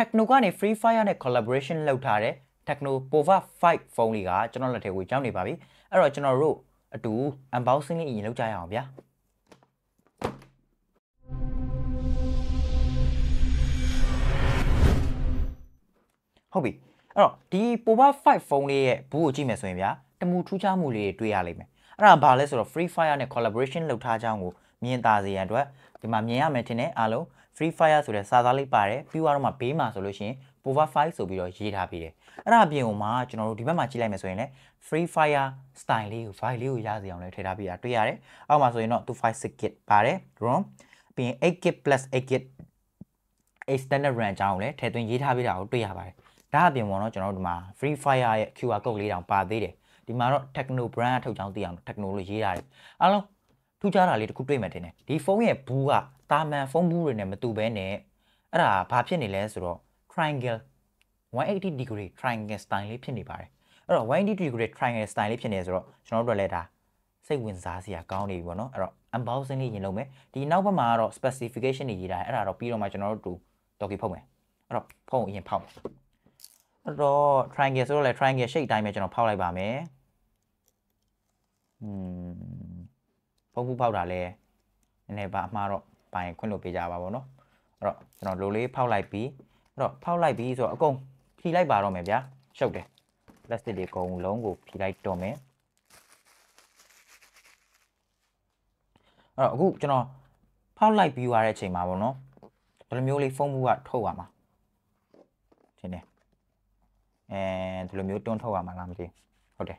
Techno ကနေ Free Fire နဲ့ collaboration လုပ်ထားတဲ့ Techno Pova 5ဖုန်းလေးကကျွန်တော်လက်ထဲကိုကြောင်းနေပါပြီအဲ့တော့ကျွန်တော်တို့အတူ unboxing လေးအရင်လုပ်ကြရအောင်ဗျာဟုတ်ပြီအဲ့တော့ဒီ Pova 5ဖုန်းလေးရဲ့ဘူးကိုကြည့်မယ်ဆိုရင်ဗျာတမူထူးခြားမှုလေးတွေတွေ့ရလိမ့်မယ်အဲ့ဒါဘာလဲဆိုတော့ Free Fire နဲ့ collaboration လုပ်ထားကြောင်းကိုမြင်သာစေရန်အတွက်ဒီမှာမြင်ရမယ်ထင်တယ်အားလုံး Free Fire ဆိုတဲ့စာသားလေးပါတယ်ပြီးတော့မှဘေးမှာဆိုလို့ရှိရင် Power 5ဆိုပြီးတော့ရေးထားပြီးတယ်အဲ့ဒါအပြင်မှာကျွန်တော်တို့ဒီဘက်မှာကြည့်လိုက်မယ်ဆိုရင်လည်း Free Fire style လေးကို file လေးကိုရစီအောင်လည်းထည့်ထားပြီးတာတွေ့ရတယ်အောက်မှာဆိုရင်တော့256 kit ပါတယ် drone ပြီးရင်8 kit plus 8 kit extended run အကြောင်းလည်းထည့်သွင်းရေးထားပြီးတာကိုတွေ့ရပါတယ်ဒါအပြင်ပေါ့နော်ကျွန်တော်တို့ဒီမှာ Free Fire ရဲ့ QR code လေးတောင်ပါသေးတယ်ဒီမှာတော့ Techno brand အထုတ်ချောင်းသိအောင် Techno လို့ရေးထားတယ်အားလုံးထူးခြားတာလေးတခုတွေ့မှတင်တယ်ဒီဖုန်းရဲ့ဘူးကတာမန်ဖုန်းဘူးတွေနဲ့မတူဘဲနဲ့အဲ့ဒါဘာဖြစ်နေလဲဆိုတော့ triangle 180 degree triangle style လေးဖြစ်နေပါတယ်အဲ့တော့180 degree triangle style လေးဖြစ်နေဆိုတော့ကျွန်တော်တို့လည်းဒါစိတ်ဝင်စားစရာကောင်းနေပြီပေါ့နော်အဲ့တော့ unboxing လေးညင်လုံးမယ်ဒီနောက်ဘက်မှာကတော့ specification တွေရေးထားတယ်အဲ့ဒါတော့ပြီးတော့မှကျွန်တော်တို့တူ docky ဖုတ်မယ်အဲ့တော့ဖုတ်အရင်ဖောက်အဲ့တော့ triangle ဆိုတော့လေ triangle shape အတိုင်းပဲကျွန်တော်ဖောက်လိုက်ပါမယ်อืมဖုတ်ဖူးဖောက်တာလဲနည်းနည်းပါအမှားတော့ပိုင်ခွင့်လွှတ်ပေးကြပါဘောနော်အဲ့တော့ကျွန်တော်လိုလေးဖောက်လိုက်ပြီးအဲ့တော့ဖောက်လိုက်ပြီးဆိုတော့အကုန်ဖြီလိုက်ပါတော့မယ်ဗျာရှုပ်တယ် plastic တွေအကုန်လုံးကိုဖြီလိုက်တော့မယ်အဲ့တော့အခုကျွန်တော်ဖောက်လိုက်ပြီးွားတဲ့အချိန်မှာပေါ့နော်ဒီလိုမျိုးလေးဖုန်းဘူးကထုတ်ရမှာထင်တယ်အဲဒီလိုမျိုးတွန်းထုတ်ရမှာလားမသိဘူးဟုတ်တယ်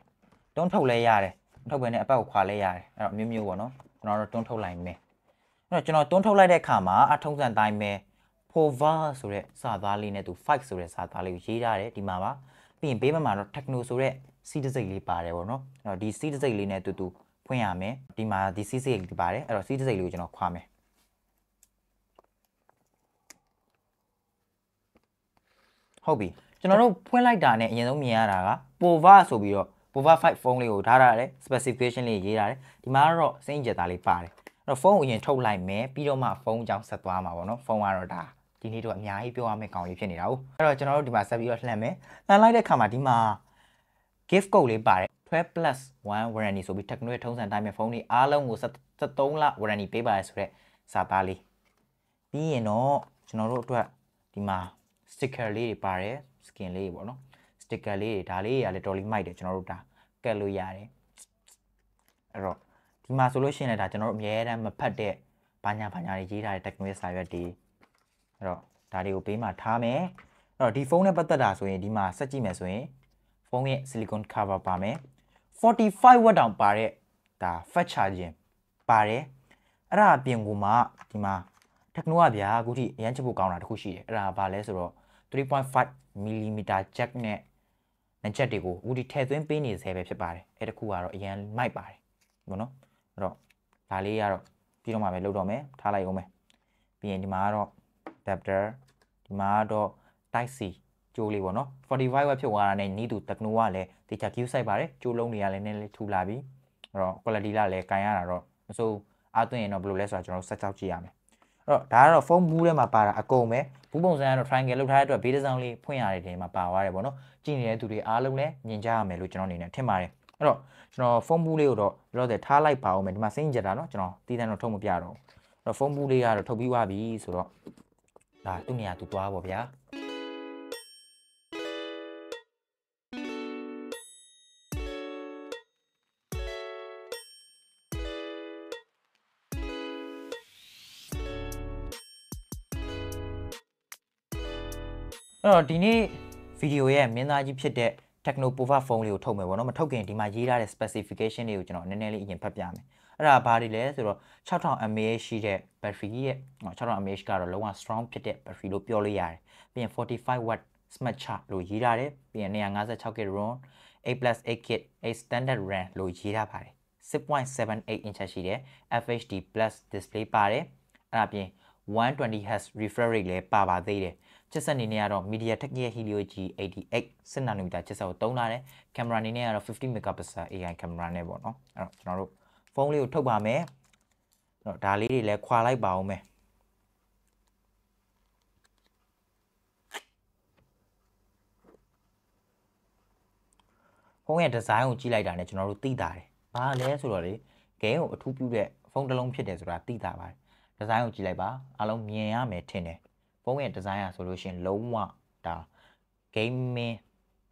တွန်းထုတ်လဲရတယ်ထုတ်ပဲနဲ့အပတ်ကိုခွာလဲရတယ်အဲ့တော့မျိုးမျိုးပေါ့နော်ကျွန်တော်တို့တွန်းထုတ်လိုက်မယ်အဲ့တော့ကျွန်တော်တွန်းထုတ်လိုက်တဲ့အခါမှာအထုံးစံတိုင်းပဲ pover ဆိုတဲ့စာသားလေးနဲ့သူ5ဆိုတဲ့စာသားလေးကိုရေးထားတယ်ဒီမှာပါပြီးရင်ဘေးမှာတော့ techno ဆိုတဲ့စီးတစ်စိတ်လေးပါတယ်ပေါ့နော်အဲ့တော့ဒီစီးတစ်စိတ်လေးနဲ့တူတူဖွင့်ရမယ်ဒီမှာဒီစီးစိတ်လေးပါတယ်အဲ့တော့စီးတစ်စိတ်လေးကိုကျွန်တော်ခွာမယ်ဟုတ်ပြီကျွန်တော်တို့ဖွင့်လိုက်တာနဲ့အရင်ဆုံးမြင်ရတာက pover ဆိုပြီးတော့ pover 5ဖုန်းလေးကိုထားထားတယ် specification လေးရေးထားတယ်ဒီမှာတော့စိမ့်ကြက်သားလေးပါတယ်တော့ဖုန်းကိုအရင်ထုတ်လိုက်မယ်ပြီးတော့မှဖုန်းကြောင့်ဆက်သွားမှာပေါ့နော်ဖုန်းကတော့ဒါဒီနေ့တော့အများကြီးပြောရမယ့်ကောင်းကြီးဖြစ်နေတာဟုတ်အဲ့တော့ကျွန်တော်တို့ဒီမှာဆက်ပြီးတော့လှမ်းမယ်လှမ်းလိုက်တဲ့အခါမှာဒီမှာ gift code လေးပါတယ်12 plus 1 warranty ဆိုပြီး techno ရဲ့ထုံးစံတိုင်းပဲဖုန်းတွေအားလုံးကို73လ warranty ပေးပါတယ်ဆိုတော့စာသားလေးပြီးရင်တော့ကျွန်တော်တို့အတွက်ဒီမှာ sticker လေးတွေပါတယ် skin လေးတွေပေါ့နော် sticker လေးတွေဒါလေးတွေကလည်းတော်လေးမိုက်တယ်ကျွန်တော်တို့ဒါကတ်လို့ရတယ်အဲ့တော့ဒီမှာဆိုလို့ရှိရင်လည်းဒါကျွန်တော်တို့အများအတန်းမဖတ်တဲ့ဘာညာဘာညာတွေရေးထားတဲ့ technical စာရွက်တွေအဲ့တော့ဒါတွေကိုပေးမှထားမယ်အဲ့တော့ဒီဖုန်းနဲ့ပတ်သက်တာဆိုရင်ဒီမှာဆက်ကြည့်မယ်ဆိုရင်ဖုန်းရဲ့ silicon cover ပါမယ်45 watt တောင်ပါတဲ့ဒါ fast charging ပါတယ်အဲ့ဒါအပြင်ကမှဒီမှာ techno ကဗျာအခုထိအရန်ချစ်ဖို့ကောင်းတာတခုရှိတယ်အဲ့ဒါဘာလဲဆိုတော့3.5 mm jack နဲ့နံချက်တွေကိုအခုဒီထည့်သွင်းပေးနေဆဲပဲဖြစ်ပါတယ်အဲ့တခုကတော့အရန်မိုက်ပါတယ်ဘောနော်အဲ့တော့ဒါလေးကတော့ပြီးတော့မှပဲလုပ်တော့မယ်ထားလိုက်အောင်မယ်ပြီးရင်ဒီမှာကတော့ adapter ဒီမှာကတော့ type C ကြိုးလေးပေါ့နော် 45W ဖြစ်သွားတာနဲ့နီးသူတက္ကနိုကလည်းတေချာ queue ဆိုင်ပါတယ်ကြိုးလုံးတွေကလည်းနည်းနည်းထူလာပြီအဲ့တော့ quality လာလည်းကန်ရတာတော့မဆိုးအသွင်းရင်တော့ဘယ်လိုလဲဆိုတာကျွန်တော်ဆက်ကြောက်ကြည့်ရမယ်အဲ့တော့ဒါကတော့ဖုန်းဘူးထဲမှာပါတာအကုန်ပဲဘူးပုံစံကတော့ triangle လောက်ထားတဲ့အတွက်ဘေးတစ်စောင်းလေးဖွင့်ရတဲ့နေရာမှာပါသွားတယ်ပေါ့နော်ကြည့်နေတဲ့သူတွေအားလုံးလည်းမြင်ကြရမယ်လို့ကျွန်တော်အနေနဲ့ထင်ပါတယ်အဲ့တော့ကျွန်တော်ဖုန်းဘူးလေးကိုတော့ပြောတဲ့ထားလိုက်ပါအောင်မယ်ဒီမှာစိန့်ဂျက်တာเนาะကျွန်တော်တီးတန်းတော့ထုတ်မပြတော့အဲ့တော့ဖုန်းဘူးလေးကတော့ထုတ်ပြီးသွားပြီဆိုတော့ဒါသူ့နေရာသူသွားပေါ့ဗျာအဲ့တော့ဒီနေ့ဗီဒီယိုရဲ့မင်းသားကြီးဖြစ်တဲ့ Techno Pova phone လေးကိုထုတ်မယ်ပေါ့နော်မထုတ်ခင်ဒီမှာရေးထားတဲ့ specification တွေကိုကျွန်တော်နည်းနည်းလေးအရင်ဖတ်ပြမယ်အဲ့ဒါဘာတွေလဲဆိုတော့6000 mAh ရှိတဲ့ battery ရဲ့6000 mAh ကတော့လုံးဝ strong ဖြစ်တဲ့ battery လို့ပြောလို့ရတယ်ပြီးရင်45 watt smart charge လို့ရေးထားတယ်ပြီးရင်156 kg ROM 8+8 kit 8 standard RAM လို့ရေးထားပါတယ်6.78 inch ရှိတယ် FHD+ display ပါတယ်အဲ့ဒါပြင် 120Hz refresh rate လည်းပါပါသေးတယ်ချစ်ဆက်အနေနဲ့ကတော့ MediaTek ရဲ့ Helio G88 6 nm ချစ်ဆက်ကိုသုံးထားတယ်ကင်မရာအနေနဲ့ကတော့50 megapixel AI ကင်မရာနဲ့ပေါ့နော်အဲ့တော့ကျွန်တော်တို့ဖုန်းလေးကိုထုတ်ပါမယ်အဲ့တော့ဒါလေးတွေလည်းခွာလိုက်ပါအောင်မယ်ဖုန်းရဲ့ဒီဇိုင်းကိုကြည့်လိုက်တာနဲ့ကျွန်တော်တို့သိတာတယ်။ဘာလဲဆိုတော့လေဂိမ်းကိုအထူးပြုတဲ့ဖုန်းတစ်လုံးဖြစ်တယ်ဆိုတာသိတာပါတယ်။ဒီဇိုင်းကိုကြည့်လိုက်ပါအားလုံးမြင်ရမယ်ထင်တယ်ဖုန်းရဲ့ design อ่ะဆိုလို့ရှင်လုံးဝဒါ gaming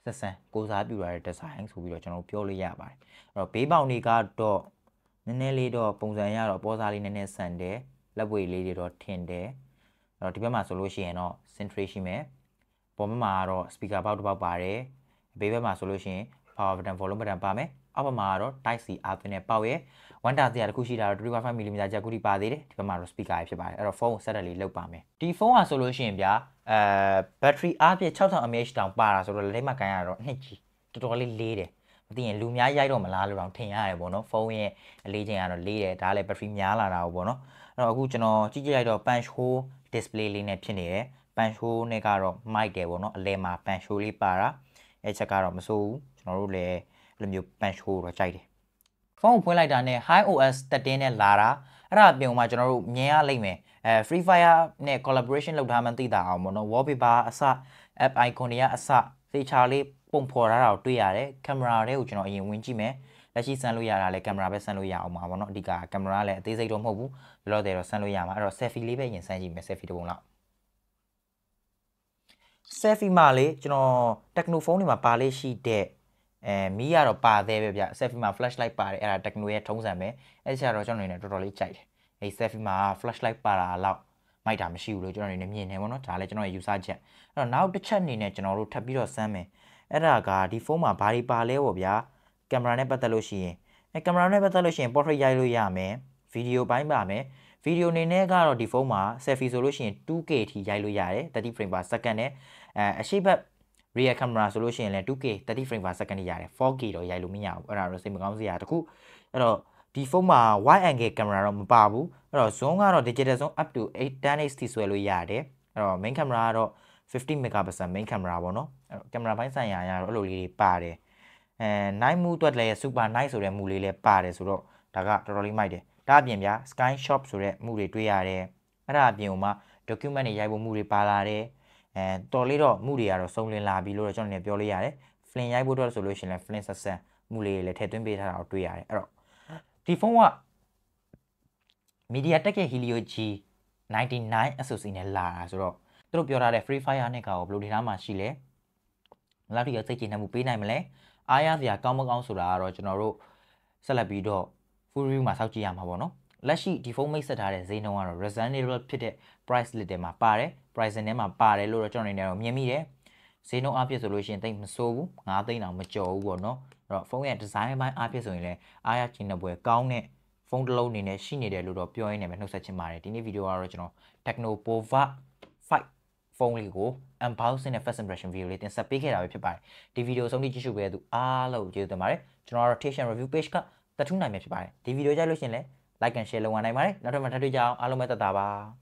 ဆက်ဆံကိုစားပြုရတဲ့ design ဆိုပြီးတော့ကျွန်တော်ပြောလို့ရပါတယ်အဲ့တော့ဘေးပေါင်တွေကတော့နည်းနည်းလေးတော့ပုံစံရတော့ပေါ်စားလေးနည်းနည်းဆန်တယ်လက်ပွေလေးတွေတော့ထင်တယ်အဲ့တော့ဒီဘက်မှာဆိုလို့ရှိရင်တော့ century ရှိမယ်ပေါ်မှာကတော့ speaker box တစ်ပေါက်ပါတယ်ဘေးဘက်မှာဆိုလို့ရှိရင် power button volume button ပါမယ်အောက်ဘက်မှာကတော့ type C အာဖင်နဲ့ပေါက်ရဲ့ဝမ်တာစရာတစ်ခုရှိတာတော့3.5 mm ကြာကုတိပါသေးတယ်ဒီဘက်မှာတော့ speaker ဖြစ်ပါတယ်အဲ့တော့ဖုန်းကို setup လေးလောက်ပါမယ်ဒီဖုန်းอ่ะဆိုလို့ရှိရင်ဗျာအဲ battery အားဖြင့်6000 mAh တောင်ပါတာဆိုတော့လက်မကန်ရတော့2 G တော်တော်လေးလေးတယ်မသိရင်လူများရိုက်တော့မလားလို့တောင်ထင်ရတယ်ပေါ့နော်ဖုန်းရဲ့အလေးချိန်ကတော့လေးတယ်ဒါလည်း battery များလာတာပေါ့နော်အဲ့တော့အခုကျွန်တော်ကြည့်ကြည့်လိုက်တော့ punch hole display လေးနဲ့ဖြစ်နေတယ် punch hole နဲ့ကတော့ mic တယ်ပေါ့နော်အလဲမှာ punch hole လေးပါတာအဲ့ချက်ကတော့မစိုးဘူးကျွန်တော်တို့လည်းအဲ့လိုမျိုး punch hole တော့ကြိုက်တယ်ဖုန်းကိုဖွင့်လိုက်တာနဲ့ HiOS 13နဲ့လာတာအဲ့ဒါပြင်မှာကျွန်တော်တို့မြင်ရလိမ့်မယ်အဲ Free Fire နဲ့ collaboration လုပ်ထားမှသိတာအောင်ပေါ့နော် wallpaper အစ app icon တွေကအစ feature လေးပုံဖော်ထားတာကိုတွေ့ရတယ်ကင်မရာတွေကိုကျွန်တော်အရင်ဝင်ကြည့်မယ်လက်ရှိဆန်းလို့ရတာလည်းကင်မရာပဲဆန်းလို့ရအောင်ပါပေါ့နော်အဓိကကင်မရာလည်းအသေးစိတ်တော့မဟုတ်ဘူးလောလောဆယ်တော့ဆန်းလို့ရမှာအဲ့တော့ selfie လေးပဲအရင်ဆန်းကြည့်မယ် selfie တစ်ပုံလောက် selfie မှာလေကျွန်တော် techno phone တွေမှာပါလေးရှိတဲ့အဲမီးကတော့ပါသေးပဲဗျ selfie မှာ flash light ပါတယ်အဲ့ဒါ techno ရဲ့ထုံးစံပဲအဲ့ဒါတော့ကျွန်တော်အနေနဲ့တော်တော်လေးကြိုက်တယ်အဲ့ selfie မှာ flash light ပါတာလောက်မိုက်တာမရှိဘူးလို့ကျွန်တော်အနေနဲ့မြင်နေပါတော့ဒါလည်းကျွန်တော်ရဲ့ user ချက်အဲ့တော့နောက်တစ်ချက်အနေနဲ့ကျွန်တော်တို့ထပ်ပြီးတော့စမ်းမယ်အဲ့ဒါကဒီဖုန်းမှာဘာတွေပါလဲပေါ့ဗျာကင်မရာနဲ့ပတ်သက်လို့ရှိရင်အဲကင်မရာနဲ့ပတ်သက်လို့ရှိရင် portrait ရိုက်လို့ရမယ်ဗီဒီယိုပိုင်းပါမယ်ဗီဒီယိုအနေနဲ့ကတော့ဒီဖုန်းမှာ selfie ဆိုလို့ရှိရင် 2K ထိရိုက်လို့ရတယ်30 frame per second နဲ့အဲအရှိတ် rear camera ဆိုလို့ရှိရင်လည်း 2K 30 frame per second ရတယ် 4K တော့ရိုက်လို့မရဘူးအဲ့ဒါတော့စိတ်မကောင်းစရာတခုအဲ့တော့ဒီဖုန်းမှာ wide angle camera တော့မပါဘူးအဲ့တော့ zoom ကတော့ digital zoom up to 810x ထိဆွဲလို့ရတယ်အဲ့တော့ main camera ကတော့50 megapixel main camera ပေါ့နော်အဲ့တော့ camera ဘိုင်းဆိုင်ရာရတော့အဲ့လိုလေးပါတယ်အဲ night mode အတွက်လည်း super night ဆိုတဲ့မူလေးလည်းပါတယ်ဆိုတော့ဒါကတော်တော်လေးမိုက်တယ်ဒါအပြင်ဗျာ sky shop ဆိုတဲ့မူတွေတွေ့ရတယ်အဲ့ဒါအပြင်ဟိုမှာ document တွေရိုက်ဖို့မူတွေပါလာတယ်အဲတော်လေးတော့မှုတွေကတော့စုံလင်လာပြီလို့တော့ကျွန်တော်လည်းပြောလို့ရတယ် flin ရိုက်ဖို့အတွက်ဆိုလို့ရှိရင်လည်း flin ဆက်ဆက်မှုလေးလည်းထည့်သွင်းပေးထားတာကိုတွေ့ရတယ်အဲ့တော့ဒီဖုန်းက MediaTek ရဲ့ Helio G 99 SoC နဲ့လာတာဆိုတော့သူတို့ပြောထားတဲ့ Free Fire နဲ့ကောင်ဘယ်လိုဒေတာမှရှိလဲဘယ်လောက်ထိရစိတ်ကျေနပ်မှုပေးနိုင်မလဲအားရစရာကောင်းမကောင်းဆိုတာကတော့ကျွန်တော်တို့ဆက်လက်ပြီးတော့ full review မှာစောင့်ကြည့်ရမှာပေါ့နော်လက်ရှိဒီဖုန်းမိတ်ဆက်ထားတဲ့ဈေးနှုန်းကတော့ reasonable ဖြစ်တဲ့ price list ထဲမှာပါတယ် pricing ထဲမှာပါတယ်လို့တော့ကျွန်တော်အနေနဲ့တော့မြင်မိတယ်ဈေးနှုန်းအပြည့်ဆိုလို့ရှိရင်တိတ်မစိုးဘူး9သိန်းတော့မကျော်ဘူးပေါ့နော်အဲ့တော့ဖုန်းရဲ့ design ဘိုင်းအပြည့်ဆိုရင်လည်းအားရချင်တဲ့ပွဲကောင်းတဲ့ဖုန်းတစ်လုံးအနေနဲ့ရှိနေတယ်လို့တော့ပြောရင်းနဲ့ပဲနှုတ်ဆက်ချင်ပါတယ်ဒီနေ့ဗီဒီယိုကတော့ကျွန်တော် Technopova 5ဖုန်းလေးကို unboxing နဲ့ first impression video လေးတင်ဆက်ပေးခဲ့တာပဲဖြစ်ပါတယ်ဒီဗီဒီယိုအဆုံးထိကြည့်ရှုပေးတဲ့သူအားလုံးကျေးဇူးတင်ပါတယ်ကျွန်တော်ကတော့ Tation Review Page ကတထူးနိုင်မှာဖြစ်ပါတယ်ဒီဗီဒီယိုကြိုက်လို့ရှင်လည်း like and share လုပ်ဝင်နိုင်ပါတယ်နောက်ထပ်မှထပ်တွေ့ကြအောင်အားလုံးပဲတတ်တာပါ